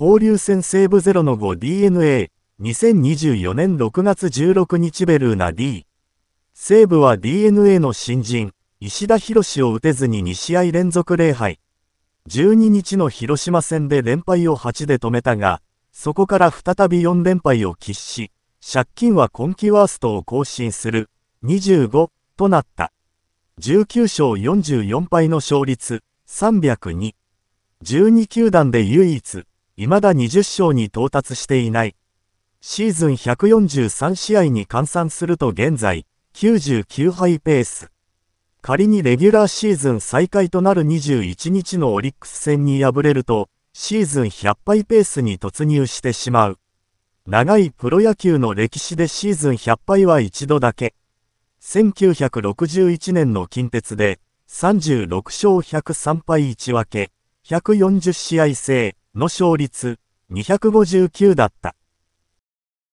交流戦西部0の 5DNA、2024年6月16日ベルーナ D。西部は DNA の新人、石田博を打てずに2試合連続0敗。12日の広島戦で連敗を8で止めたが、そこから再び4連敗を喫し、借金は今季ワーストを更新する25となった。19勝44敗の勝率302。12球団で唯一未だ20勝に到達していない。シーズン143試合に換算すると現在、99敗ペース。仮にレギュラーシーズン再開となる21日のオリックス戦に敗れると、シーズン100敗ペースに突入してしまう。長いプロ野球の歴史でシーズン100敗は一度だけ。1961年の近鉄で、36勝103敗1分け、140試合制。の勝率259だった。